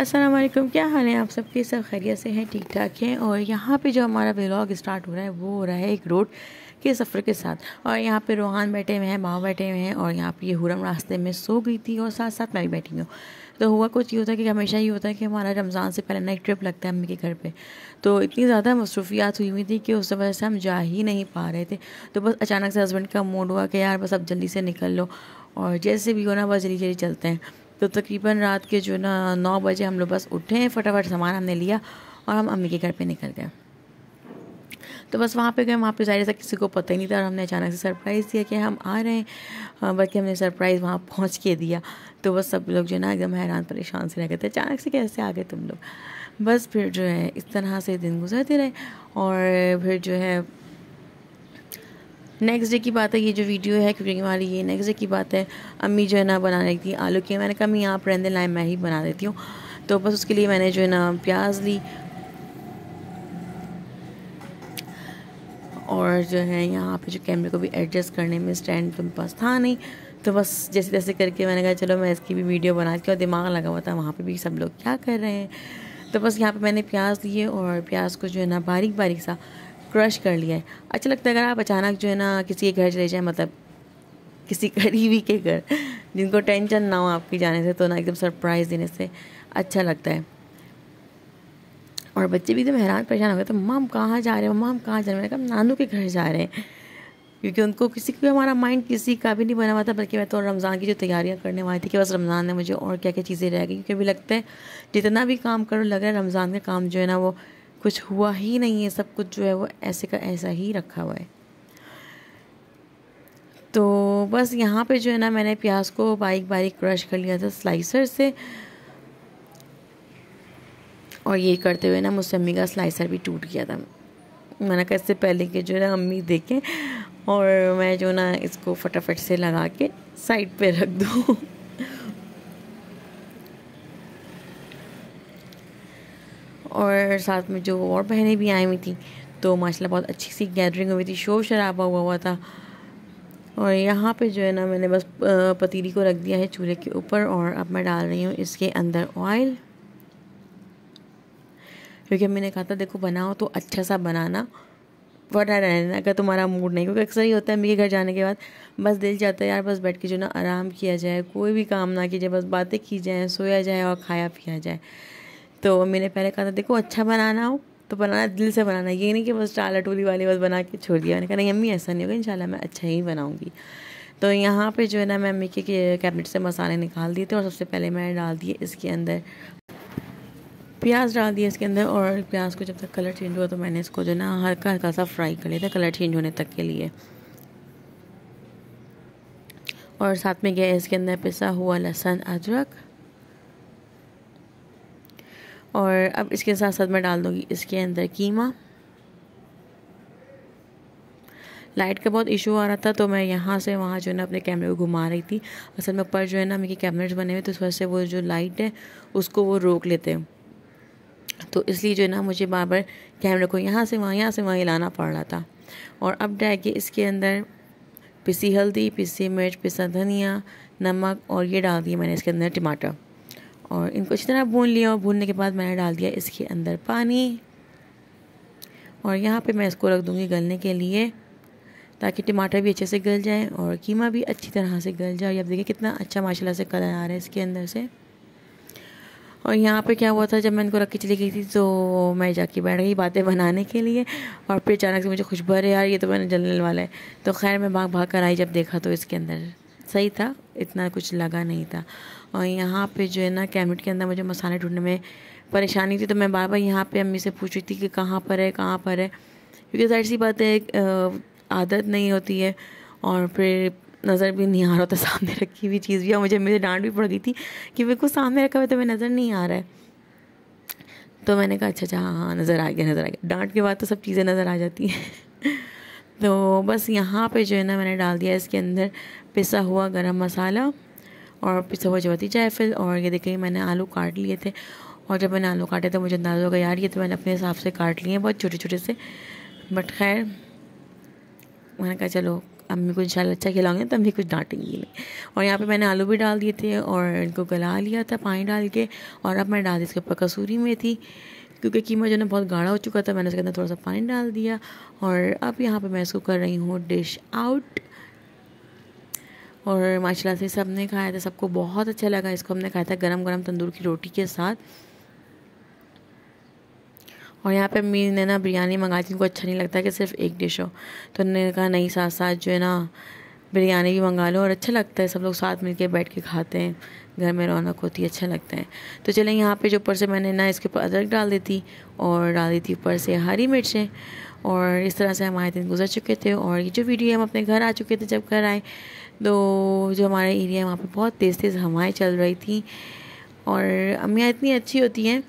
अस्सलाम वालेकुम क्या हाल है आप सब के सब खैरियत से हैं ठीक ठाक हैं और यहाँ पे जो हमारा व्लॉग स्टार्ट हो रहा है वो हो रहा है एक रोड के सफ़र के साथ और यहाँ पे रोहान बैठे हुए हैं माओ बैठे हुए हैं और यहाँ पे ये हुरम रास्ते में सो गई थी और साथ साथ मैं भी बैठी हूँ तो हुआ कुछ ये होता है कि हमेशा ये होता है कि हमारा रमज़ान से पहले ना एक ट्रिप लगता है अम्मी के घर पे तो इतनी ज़्यादा मसरूफियात हुई हुई थी कि उस वजह से हम जा ही नहीं पा रहे थे तो बस अचानक से हस्बैंड का मूड हुआ कि यार बस अब जल्दी से निकल लो और जैसे भी हो ना बस जल्दी जल्दी चलते हैं तो तकरीबन रात के जो ना नौ बजे हम लोग बस उठे हैं फटाफट सामान हमने लिया और हम अम्मी के घर पे निकल गए तो बस वहाँ पे गए वहाँ पे जाहिर सा किसी को पता ही नहीं था और हमने अचानक से सरप्राइज़ दिया कि हम आ रहे हैं हाँ, बल्कि हमने सरप्राइज़ वहाँ पहुँच के दिया तो बस सब लोग जो ना एकदम हैरान परेशान से रह गए थे अचानक से कैसे आ गए तुम लोग बस फिर जो है इस तरह से दिन गुजरते रहे और फिर जो है नेक्स्ट डे की बात है ये जो वीडियो है कुकिंग वाली ये नेक्स्ट डे की बात है अम्मी जो है ना बना रही थी आलू की मैंने कहा मैं यहाँ रहने लाए मैं ही बना देती हूँ तो बस उसके लिए मैंने जो है ना प्याज ली और जो है यहाँ पे जो कैमरे को भी एडजस्ट करने में स्टैंड तो पास था नहीं तो बस जैसे तैसे करके मैंने कहा चलो मैं इसकी भी वीडियो बना के और दिमाग लगा हुआ था वहाँ पे भी सब लोग क्या कर रहे हैं तो बस यहाँ पे मैंने प्याज लिए और प्याज को जो है ना बारीक बारीक सा क्रश कर लिया है अच्छा लगता है अगर आप अचानक जो है ना किसी के घर चले जाएँ मतलब किसी करीबी के घर जिनको टेंशन ना हो आपकी जाने से तो ना एकदम सरप्राइज़ देने से अच्छा लगता है और बच्चे भी एकदम तो हैरान परेशान हो गए तो मम्मा कहाँ जा रहे हैं मम्मा कहाँ जा रहे हैं कहा नानू के घर जा रहे हैं क्योंकि उनको किसी का हमारा माइंड किसी का भी नहीं बना हुआ था बल्कि मैं तो रमज़ान की जो तैयारियाँ करने वाली थी कि बस रमज़ान ने मुझे और क्या क्या चीज़ें रह गई क्योंकि अभी लगता है जितना भी काम करो लग रहा है रमज़ान का काम जो है ना वो कुछ हुआ ही नहीं है सब कुछ जो है वो ऐसे का ऐसा ही रखा हुआ है तो बस यहाँ पे जो है ना मैंने प्याज को बारीक बारीक क्रश कर लिया था स्लाइसर से और ये करते हुए ना मुझसे अम्मी का स्लाइसर भी टूट गया था मैंने कहा इससे पहले के जो है ना अम्मी देखें और मैं जो ना इसको फटाफट से लगा के साइड पे रख दूँ और साथ में जो और बहनें भी आई हुई थी तो माशाल्लाह बहुत अच्छी सी गैदरिंग हुई थी शोर शराबा हुआ हुआ था और यहाँ पे जो है ना मैंने बस पतीली को रख दिया है चूल्हे के ऊपर और अब मैं डाल रही हूँ इसके अंदर ऑयल क्योंकि मैंने कहा था देखो बनाओ तो अच्छा सा बनाना वरना रहना अगर तुम्हारा मूड नहीं क्योंकि अक्सर ही होता है मेरे घर जाने के बाद बस दिल जाता है यार बस बैठ के जो ना आराम किया जाए कोई भी काम ना किया जाए बस बातें की जाएँ सोया जाए और खाया पिया जाए तो मम्मी ने पहले कहा था देखो अच्छा बनाना हो तो बनाना दिल से बनाना ये नहीं कि बस चाल टोली वाली बस बना के छोड़ दिया मैंने कहा नहीं मम्मी ऐसा नहीं होगा इंशाल्लाह मैं अच्छा ही बनाऊँगी तो यहाँ पे जो है ना मैं मम्मी के कैबिनेट से मसाले निकाल दिए थे और सबसे पहले मैं डाल दिए इसके अंदर प्याज डाल दिए इसके अंदर और प्याज को जब तक कलर चेंज हुआ तो मैंने इसको जो ना हल्का हल्का सा फ्राई कर लिया था कलर चेंज होने तक के लिए और साथ में गया इसके अंदर पिसा हुआ लहसुन अदरक और अब इसके साथ साथ मैं डाल दूँगी इसके अंदर कीमा लाइट का बहुत इशू आ रहा था तो मैं यहाँ से वहाँ जो है ना अपने कैमरे को घुमा रही थी असल में ऊपर जो है ना मेरे कैबिनेट्स बने हुए तो उस वजह से वो जो लाइट है उसको वो रोक लेते हैं तो इसलिए जो है ना मुझे बार बार कैमरे को यहाँ से वहाँ यहाँ से वहाँ हिलाना पड़ रहा था और अब डाइए इसके अंदर पिसी हल्दी पिसी मिर्च पिसा धनिया नमक और ये डाल दिया मैंने इसके अंदर टमाटर और इनको अच्छी तरह भून लिया और भूनने के बाद मैंने डाल दिया इसके अंदर पानी और यहाँ पे मैं इसको रख दूँगी गलने के लिए ताकि टमाटर भी अच्छे से गल जाए और कीमा भी अच्छी तरह से गल जाए आप देखिए कितना अच्छा माशाल्लाह से कलर आ रहा है इसके अंदर से और यहाँ पे क्या हुआ था जब मैं इनको रख के चली गई थी तो मैं जाके बैठ गई बातें बनाने के लिए और फिर अचानक से मुझे खुशबर है यार ये तो मैंने जलने वाला है तो खैर मैं भाग भाग कर आई जब देखा तो इसके अंदर सही था इतना कुछ लगा नहीं था और यहाँ पे जो है ना कैबिनेट के अंदर मुझे मसाले ढूंढने में परेशानी थी तो मैं बार बार यहाँ पे अम्मी से पूछ रही थी कि कहाँ पर है कहाँ पर है क्योंकि जाहिर सी बात है एक आदत नहीं होती है और फिर नज़र भी नहीं आ रहा था सामने रखी हुई चीज़ भी और मुझे से डांट भी पड़ गई थी कि मेरे को सामने रखा हुआ तो मैं नज़र नहीं आ रहा है तो मैंने कहा अच्छा अच्छा हाँ हाँ नज़र आ गया नज़र आ गया डांट के बाद तो सब चीज़ें नज़र आ जाती हैं तो बस यहाँ पे जो है ना मैंने डाल दिया इसके अंदर पिसा हुआ गरम मसाला और पिसे हुए जवती जायफल और ये देखिए मैंने आलू काट लिए थे और जब मैंने आलू काटे तो मुझे अंदाज़ा होगा यार ये तो मैंने अपने हिसाब से काट लिए हैं बहुत छोटे छोटे से बट खैर मैंने कहा चलो अम्मी को इंशाल्लाह अच्छा खिलाऊंगे तो अम्मी कुछ डांटेंगी नहीं और यहाँ पे मैंने आलू भी डाल दिए थे और इनको गला लिया था पानी डाल के और अब मैं डाल दी इसके ऊपर कसूरी में थी क्योंकि कीमा जो है बहुत गाढ़ा हो चुका था मैंने उसके अंदर थोड़ा सा पानी डाल दिया और अब यहाँ पे मैं इसको कर रही हूँ डिश आउट और माशाल्लाह से सब ने खाया था सबको बहुत अच्छा लगा इसको हमने खाया था गरम गरम तंदूर की रोटी के साथ और यहाँ पे अम्मी ने ना बिरयानी मंगाई थी इनको अच्छा नहीं लगता कि सिर्फ एक डिश हो तो उन्होंने कहा नहीं साथ साथ जो है ना बिरयानी भी मंगा लो और अच्छा लगता है सब लोग साथ मिलके बैठ के खाते हैं घर में रौनक होती है अच्छा लगता है तो चलें यहाँ पे जो ऊपर से मैंने ना इसके ऊपर अदरक डाल देती और डाल देती ऊपर से हरी मिर्चें और इस तरह से हमारे दिन गुजर चुके थे और ये जो वीडियो हम अपने घर आ चुके थे जब घर आए तो जो हमारा एरिया वहाँ पर बहुत तेज़ तेज़ हवाएँ चल रही थी और अम्मियाँ इतनी अच्छी होती हैं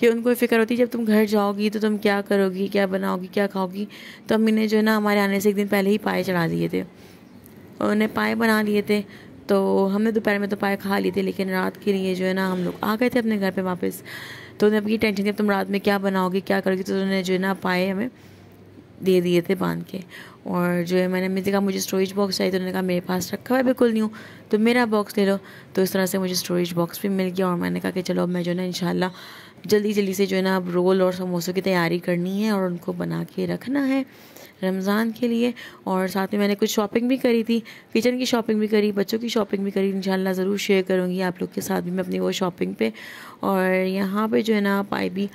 कि उनको फिक्र होती है जब तुम घर जाओगी तो तुम क्या करोगी क्या बनाओगी क्या खाओगी तो अम्मी ने जो है ना हमारे आने से एक दिन पहले ही पाए चढ़ा दिए थे उन्होंने पाए बना लिए थे तो हमने दोपहर में तो पाए खा लिए थे लेकिन रात के लिए जो है ना हम लोग आ गए थे अपने घर पे वापस तो उन्हें अब ये टेंशन थी अब तुम रात में क्या बनाओगी क्या करोगी तो उन्होंने जो है ना पाए हमें दे दिए थे बांध के और जो है मैंने मैंने कहा मुझे स्टोरेज बॉक्स चाहिए तो उन्होंने कहा मेरे पास रखा हुआ है बिल्कुल हूँ तो मेरा बॉक्स ले लो तो इस तरह से मुझे स्टोरेज बॉक्स भी मिल गया और मैंने कहा कि चलो अब मैं जो है ना इन जल्दी जल्दी से जो है ना अब रोल और समोसों की तैयारी करनी है और उनको बना के रखना है रमज़ान के लिए और साथ में मैंने कुछ शॉपिंग भी करी थी किचन की शॉपिंग भी करी बच्चों की शॉपिंग भी करी इंशाल्लाह ज़रूर शेयर करूँगी आप लोग के साथ भी मैं अपनी वो शॉपिंग पे और यहाँ पे जो है ना पाई भी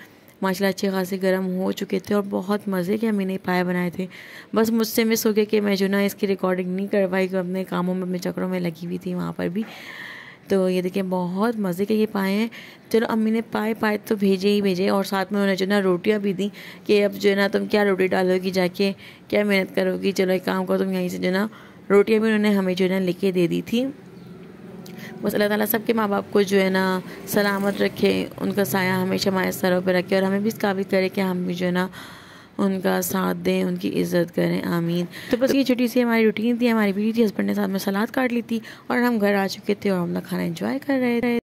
माशाल्लाह अच्छे खासे गर्म हो चुके थे और बहुत मज़े के मैंने पाए बनाए थे बस मुझसे मिस हो गया कि मैं जो ना इसकी रिकॉर्डिंग नहीं करवाई अपने कामों में अपने चक्रों में लगी हुई थी वहाँ पर भी तो ये देखिए बहुत मज़े के ये पाए हैं चलो अम्मी ने पाए पाए तो भेजे ही भेजे और साथ में उन्होंने जो ना रोटियाँ भी दी कि अब जो है ना तुम क्या रोटी डालोगी जाके क्या मेहनत करोगी चलो एक काम करो तुम यहीं से जो ना रोटियाँ भी उन्होंने हमें जो है ना लेके दे दी थी बस अल्लाह ताला सब के माँ बाप को जो है ना सलामत रखे उनका साया हमेशा हमारे सरों पर रखे और हमें भी इस काबिल करें कि हम भी जो है ना उनका साथ दें उनकी इज़्ज़त करें आमीन तो बस तो ये छोटी सी हमारी रूटीन थी हमारी बीवी थी हस्बैंड ने साथ में सलाद काट ली थी और हम घर आ चुके थे और हम खाना इन्जॉय कर रहे थे